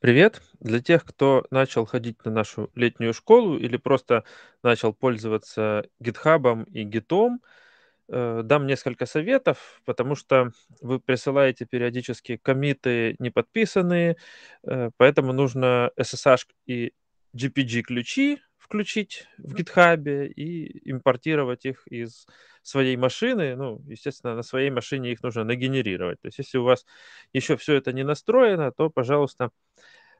Привет! Для тех, кто начал ходить на нашу летнюю школу или просто начал пользоваться гитхабом и гитом, э, дам несколько советов, потому что вы присылаете периодически комиты неподписанные, э, поэтому нужно SSH и GPG ключи, включить в GitHub и импортировать их из своей машины. Ну, естественно, на своей машине их нужно нагенерировать. То есть, если у вас еще все это не настроено, то, пожалуйста,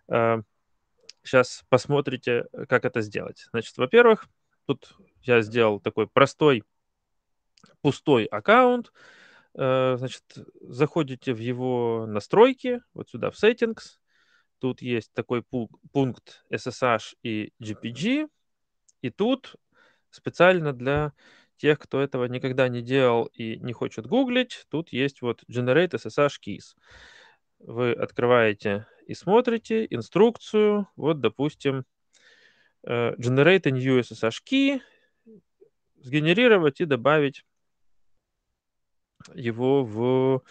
сейчас э, посмотрите, как это сделать. Значит, во-первых, тут я сделал такой простой пустой аккаунт. Э, значит, заходите в его настройки, вот сюда в Settings. Тут есть такой пункт SSH и GPG. И тут специально для тех, кто этого никогда не делал и не хочет гуглить, тут есть вот Generate SSH Keys. Вы открываете и смотрите инструкцию, вот, допустим, э, Generate a new SSH key, сгенерировать и добавить его в...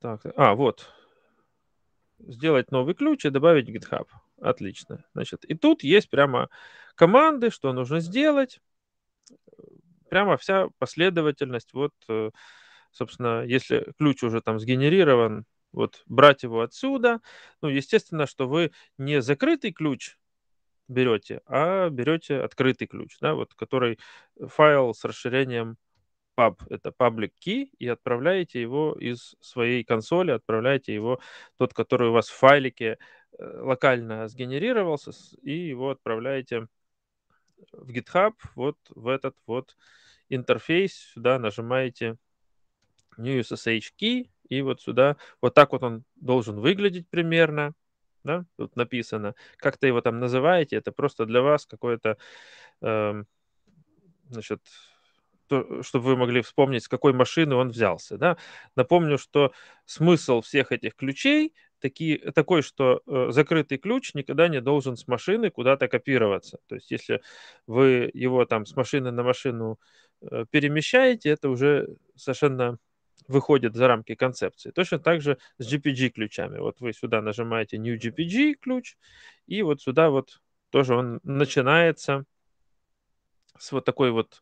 Так, а, вот. Сделать новый ключ и добавить GitHub. Отлично. Значит, и тут есть прямо команды, что нужно сделать. Прямо вся последовательность. Вот, э, собственно, если ключ уже там сгенерирован, вот брать его отсюда. Ну, естественно, что вы не закрытый ключ берете, а берете открытый ключ, да, вот который файл с расширением pub, это public key, и отправляете его из своей консоли, отправляете его тот, который у вас в файлике э, локально сгенерировался, и его отправляете в GitHub, вот в этот вот интерфейс, сюда нажимаете New SSH Key, и вот сюда, вот так вот он должен выглядеть примерно, да, тут написано. Как-то его там называете, это просто для вас какое-то, э, значит, то, чтобы вы могли вспомнить, с какой машины он взялся. Да? Напомню, что смысл всех этих ключей такие, такой, что э, закрытый ключ никогда не должен с машины куда-то копироваться. То есть если вы его там с машины на машину э, перемещаете, это уже совершенно выходит за рамки концепции. Точно так же с GPG ключами. Вот вы сюда нажимаете New GPG ключ, и вот сюда вот тоже он начинается с вот такой вот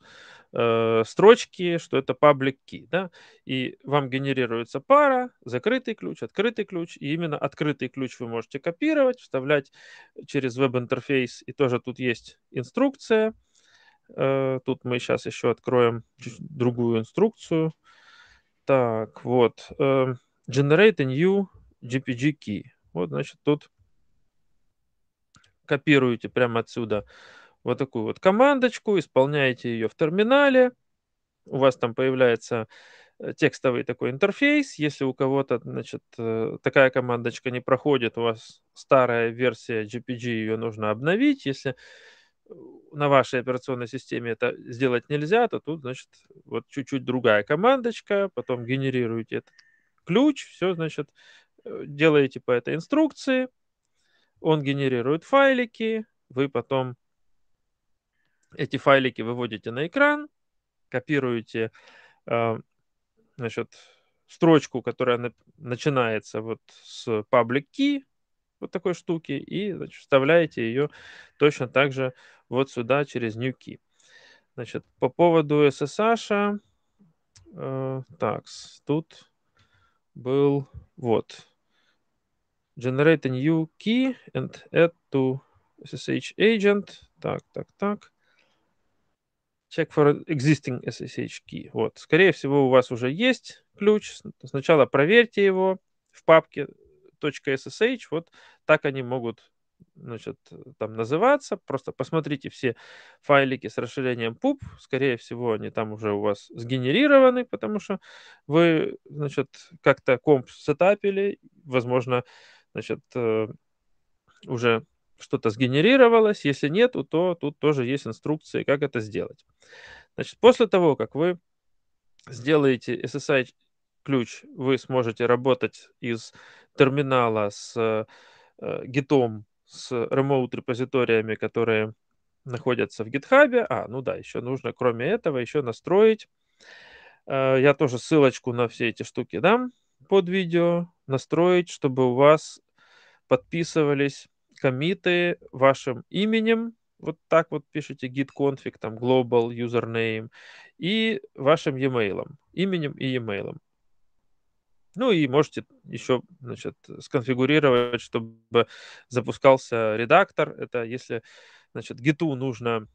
Э, строчки, что это public key, да, и вам генерируется пара, закрытый ключ, открытый ключ, и именно открытый ключ вы можете копировать, вставлять через веб-интерфейс, и тоже тут есть инструкция, э, тут мы сейчас еще откроем другую инструкцию, так, вот, эм, generate a new GPG key, вот, значит, тут копируете прямо отсюда вот такую вот командочку, исполняете ее в терминале, у вас там появляется э, текстовый такой интерфейс. Если у кого-то, значит, э, такая командочка не проходит, у вас старая версия GPG, ее нужно обновить. Если э, на вашей операционной системе это сделать нельзя, то тут, значит, вот чуть-чуть другая командочка, потом генерируете этот ключ, все, значит, делаете по этой инструкции, он генерирует файлики, вы потом эти файлики выводите на экран, копируете э, значит, строчку, которая начинается вот с public key, вот такой штуки, и значит, вставляете ее точно так же вот сюда через new key. Значит, по поводу SSH, э, так, тут был вот generate a new key and add to SSH agent. Так, так, так check for existing SSH key. Вот, скорее всего, у вас уже есть ключ. Сначала проверьте его в папке .ssh. Вот так они могут значит, там называться. Просто посмотрите все файлики с расширением pub. Скорее всего, они там уже у вас сгенерированы, потому что вы, значит, как-то комп сетапили. Возможно, значит, э, уже что-то сгенерировалось. Если нет, то тут тоже есть инструкции, как это сделать. Значит, после того, как вы сделаете SSI ключ, вы сможете работать из терминала с э, с remote репозиториями, которые находятся в GitHub. А, ну да, еще нужно, кроме этого, еще настроить. Э, я тоже ссылочку на все эти штуки дам под видео. Настроить, чтобы у вас подписывались комиты вашим именем, вот так вот пишите git config, там global username, и вашим e-mail, именем и e-mail. Ну и можете еще значит, сконфигурировать, чтобы запускался редактор. Это если значит, гиту нужно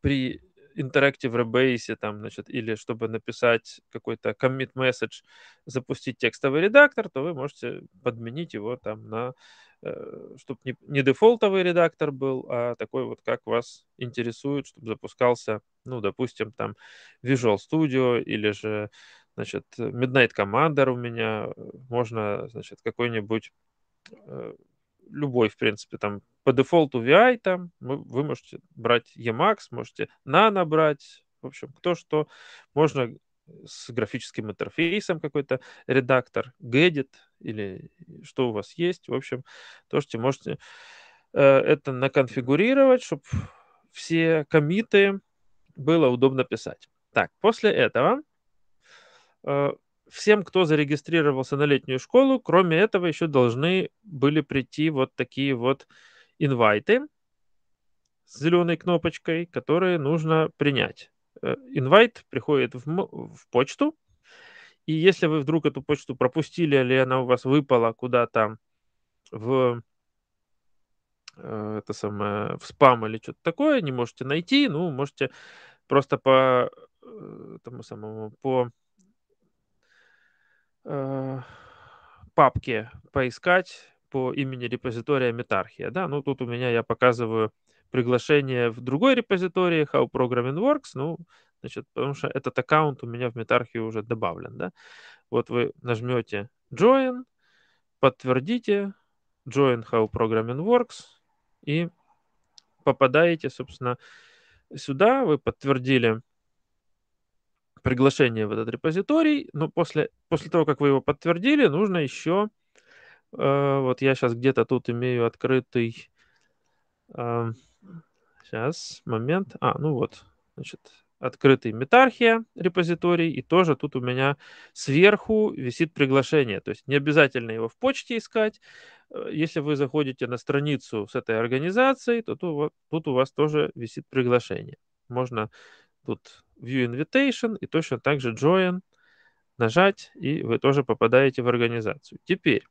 при Interactive Rebase, там, значит, или чтобы написать какой-то commit message, запустить текстовый редактор, то вы можете подменить его там на, э, чтобы не, не дефолтовый редактор был, а такой вот, как вас интересует, чтобы запускался, ну, допустим, там Visual Studio или же, значит, Midnight Commander у меня, э, можно, значит, какой-нибудь э, любой, в принципе, там по дефолту VI там, вы, можете брать Emacs, можете Nano брать, в общем, кто что. Можно с графическим интерфейсом какой-то редактор, Gedit или что у вас есть. В общем, то тоже можете э, это наконфигурировать, чтобы все комиты было удобно писать. Так, после этого э, всем, кто зарегистрировался на летнюю школу, кроме этого еще должны были прийти вот такие вот инвайты с зеленой кнопочкой, которые нужно принять. Э, инвайт приходит в, в почту, и если вы вдруг эту почту пропустили, или она у вас выпала куда-то в э, это самое, в спам или что-то такое, не можете найти, ну, можете просто по э, тому самому, по Э, папки поискать по имени репозитория Метархия. Да? Ну, тут у меня я показываю приглашение в другой репозитории How Programming Works, ну, значит, потому что этот аккаунт у меня в Метархию уже добавлен, да. Вот вы нажмете Join, подтвердите Join How Programming Works и попадаете, собственно, сюда, вы подтвердили приглашение в этот репозиторий, но после, после того, как вы его подтвердили, нужно еще, э, вот я сейчас где-то тут имею открытый, э, сейчас, момент, а, ну вот, значит, открытый метархия репозиторий, и тоже тут у меня сверху висит приглашение, то есть не обязательно его в почте искать, э, если вы заходите на страницу с этой организацией, то тут, тут у вас тоже висит приглашение. Можно тут view invitation и точно так же join, нажать, и вы тоже попадаете в организацию. Теперь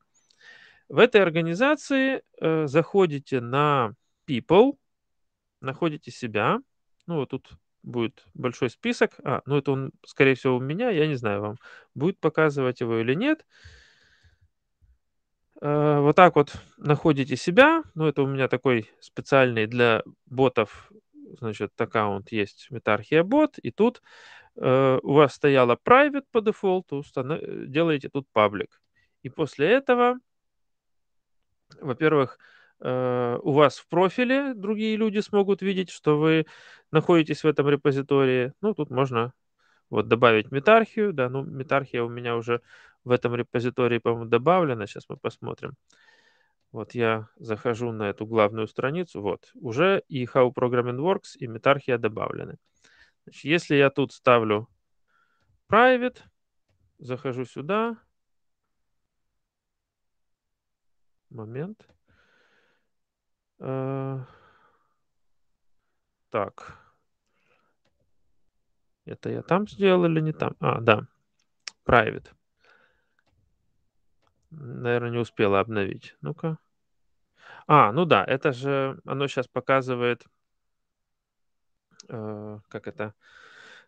в этой организации э, заходите на people, находите себя, ну вот тут будет большой список, а, ну это он, скорее всего, у меня, я не знаю, вам будет показывать его или нет. Э, вот так вот находите себя, ну это у меня такой специальный для ботов значит, аккаунт есть метархия бот, и тут э, у вас стояла private по дефолту, установ... Э, делаете тут public. И после этого, во-первых, э, у вас в профиле другие люди смогут видеть, что вы находитесь в этом репозитории. Ну, тут можно вот добавить метархию, да, ну, метархия у меня уже в этом репозитории, по-моему, добавлена, сейчас мы посмотрим. Э, вот я захожу на эту главную страницу, вот, уже и How Programming Works, и Метархия добавлены. Значит, если я тут ставлю private, захожу сюда, момент. Э, так. Это я там сделал или не там? А, да. Private. Наверное, не успела обновить. Ну-ка. А, ну да, это же оно сейчас показывает, э, как это,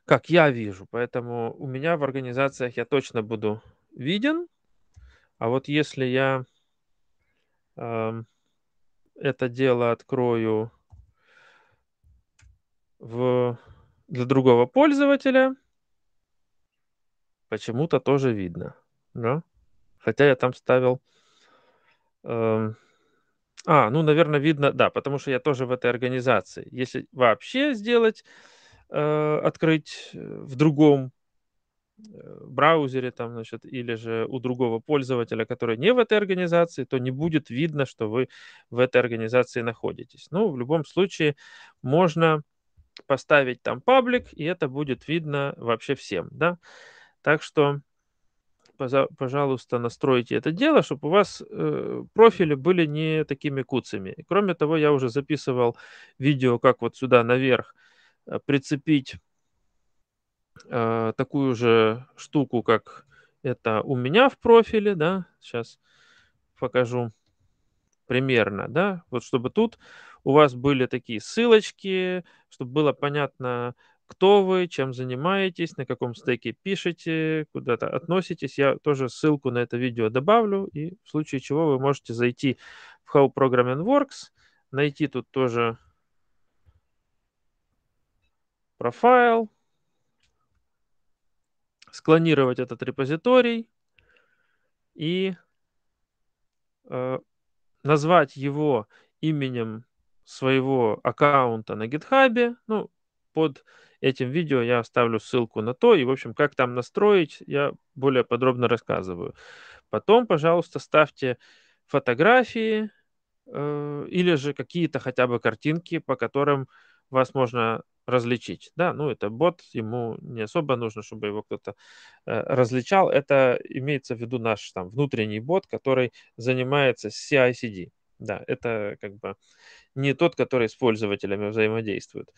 как я вижу. Поэтому у меня в организациях я точно буду виден. А вот если я э, это дело открою в, для другого пользователя, почему-то тоже видно. Да? Хотя я там ставил... Э, а, ну, наверное, видно, да, потому что я тоже в этой организации. Если вообще сделать, э, открыть э, в другом э, браузере там, значит, или же у другого пользователя, который не в этой организации, то не будет видно, что вы в этой организации находитесь. Ну, в любом случае, можно поставить там паблик, и это будет видно вообще всем, да. Так что пожалуйста, настройте это дело, чтобы у вас э, профили были не такими куцами. кроме того, я уже записывал видео, как вот сюда наверх э, прицепить э, такую же штуку, как это у меня в профиле, да, сейчас покажу примерно, да, вот чтобы тут у вас были такие ссылочки, чтобы было понятно, кто вы, чем занимаетесь, на каком стеке пишете, куда-то относитесь. Я тоже ссылку на это видео добавлю, и в случае чего вы можете зайти в How Programming Works, найти тут тоже профайл, склонировать этот репозиторий и э, назвать его именем своего аккаунта на GitHub, ну, под этим видео я оставлю ссылку на то, и, в общем, как там настроить, я более подробно рассказываю. Потом, пожалуйста, ставьте фотографии э, или же какие-то хотя бы картинки, по которым вас можно различить. Да, ну это бот, ему не особо нужно, чтобы его кто-то э, различал. Это имеется в виду наш там внутренний бот, который занимается CICD. Да, это как бы не тот, который с пользователями взаимодействует.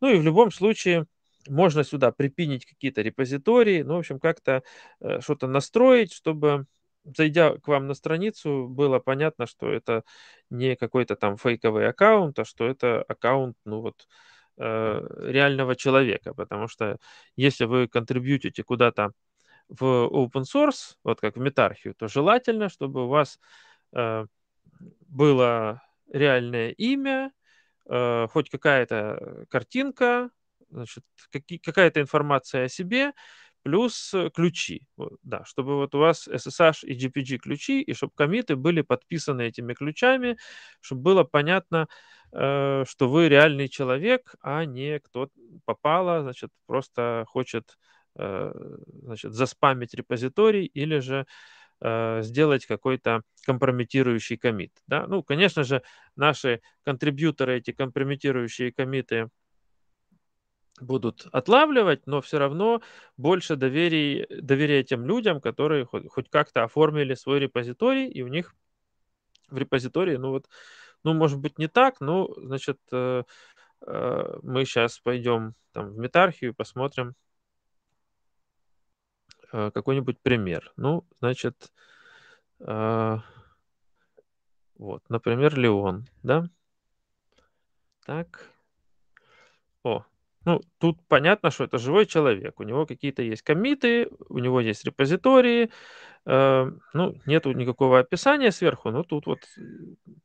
Ну и в любом случае можно сюда припинить какие-то репозитории, ну, в общем, как-то э, что-то настроить, чтобы зайдя к вам на страницу, было понятно, что это не какой-то там фейковый аккаунт, а что это аккаунт, ну вот, э, реального человека. Потому что если вы контрибьютите куда-то в open source, вот как в метархию, то желательно, чтобы у вас э, было реальное имя, э, хоть какая-то картинка, значит, какая-то информация о себе, плюс э, ключи. да, чтобы вот у вас SSH и GPG ключи, и чтобы комиты были подписаны этими ключами, чтобы было понятно, э, что вы реальный человек, а не кто попало, значит, просто хочет э, значит, заспамить репозиторий или же Э, сделать какой-то компрометирующий комит. Да? Ну, конечно же, наши контрибьюторы эти компрометирующие комиты будут отлавливать, но все равно больше доверия, доверия тем людям, которые хоть, хоть как-то оформили свой репозиторий, и у них в репозитории, ну вот, ну, может быть, не так, но значит, э, э, мы сейчас пойдем там в метархию, посмотрим, Э, какой-нибудь пример. Ну, значит, э, вот, например, Леон, да? Так. О, ну, тут понятно, что это живой человек. У него какие-то есть комиты, у него есть репозитории. Э, ну, нету никакого описания сверху, но тут вот э,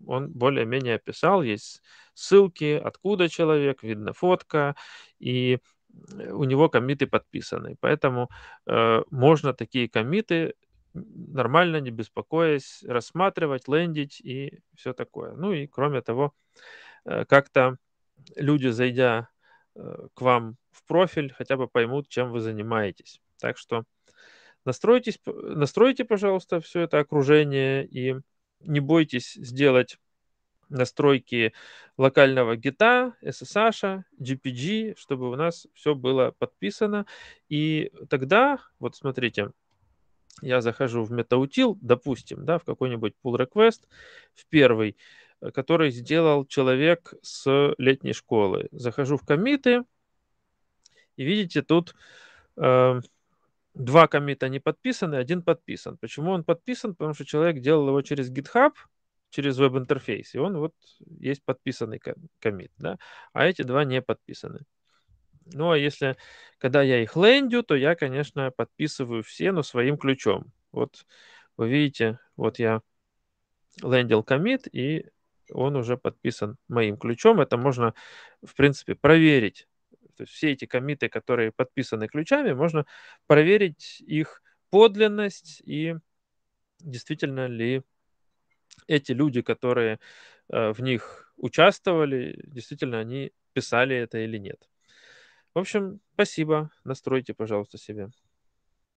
он более-менее описал. Есть ссылки, откуда человек, видно фотка. И Э, у него комиты подписаны. Поэтому э, можно такие комиты нормально, не беспокоясь, рассматривать, лендить и все такое. Ну и кроме того, э, как-то люди, зайдя э, к вам в профиль, хотя бы поймут, чем вы занимаетесь. Так что настройтесь, настройте, пожалуйста, все это окружение и не бойтесь сделать настройки локального гита, SSH, GPG, чтобы у нас все было подписано. И тогда, вот смотрите, я захожу в MetaUtil, допустим, да, в какой-нибудь pull request, в первый, который сделал человек с летней школы. Захожу в комиты, и видите, тут э, два комита не подписаны, один подписан. Почему он подписан? Потому что человек делал его через GitHub, через веб-интерфейс. И он вот есть подписанный комит, да, а эти два не подписаны. Ну, а если, когда я их лендю, то я, конечно, подписываю все, но своим ключом. Вот вы видите, вот я лендил комит, и он уже подписан моим ключом. Это можно, в принципе, проверить. То есть все эти комиты, которые подписаны ключами, можно проверить их подлинность и действительно ли эти люди, которые э, в них участвовали, действительно они писали это или нет. В общем, спасибо. Настройте, пожалуйста, себе.